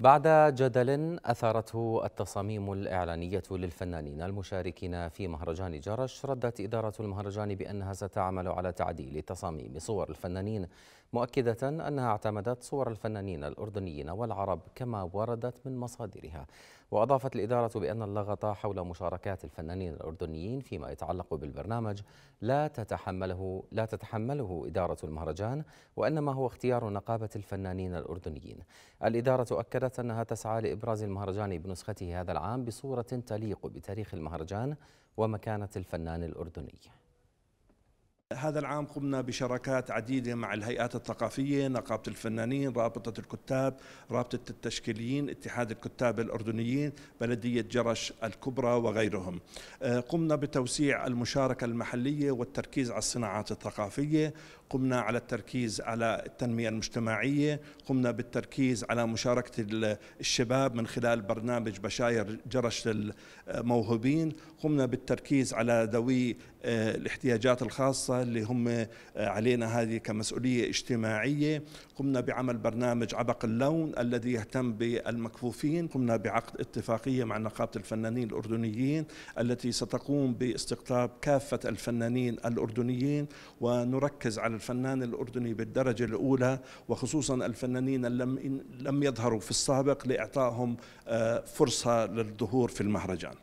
بعد جدل أثارته التصاميم الإعلانية للفنانين المشاركين في مهرجان جرش ردت إدارة المهرجان بأنها ستعمل على تعديل تصاميم صور الفنانين مؤكدة أنها اعتمدت صور الفنانين الأردنيين والعرب كما وردت من مصادرها وأضافت الإدارة بأن اللغط حول مشاركات الفنانين الأردنيين فيما يتعلق بالبرنامج لا تتحمله لا تتحمله إدارة المهرجان وإنما هو اختيار نقابة الفنانين الأردنيين الإدارة أكدت أكدت أنها تسعى لإبراز المهرجان بنسخته هذا العام بصورة تليق بتاريخ المهرجان ومكانة الفنان الأردني هذا العام قمنا بشراكات عديدة مع الهيئات الثقافية نقابة الفنانين رابطة الكتاب رابطة التشكيليين اتحاد الكتاب الأردنيين بلدية جرش الكبرى وغيرهم آه، قمنا بتوسيع المشاركة المحلية والتركيز على الصناعات الثقافية قمنا على التركيز على التنمية المجتمعية قمنا بالتركيز على مشاركة الشباب من خلال برنامج بشاير جرش الموهوبين قمنا بالتركيز على ذوي آه، الاحتياجات الخاصة اللي هم آه، علينا هذه كمسؤولية اجتماعية قمنا بعمل برنامج عبق اللون الذي يهتم بالمكفوفين قمنا بعقد اتفاقية مع نقابة الفنانين الأردنيين التي ستقوم باستقطاب كافة الفنانين الأردنيين ونركز على الفنان الأردني بالدرجة الأولى وخصوصا الفنانين لم لم يظهروا في السابق لإعطائهم آه، فرصة للظهور في المهرجان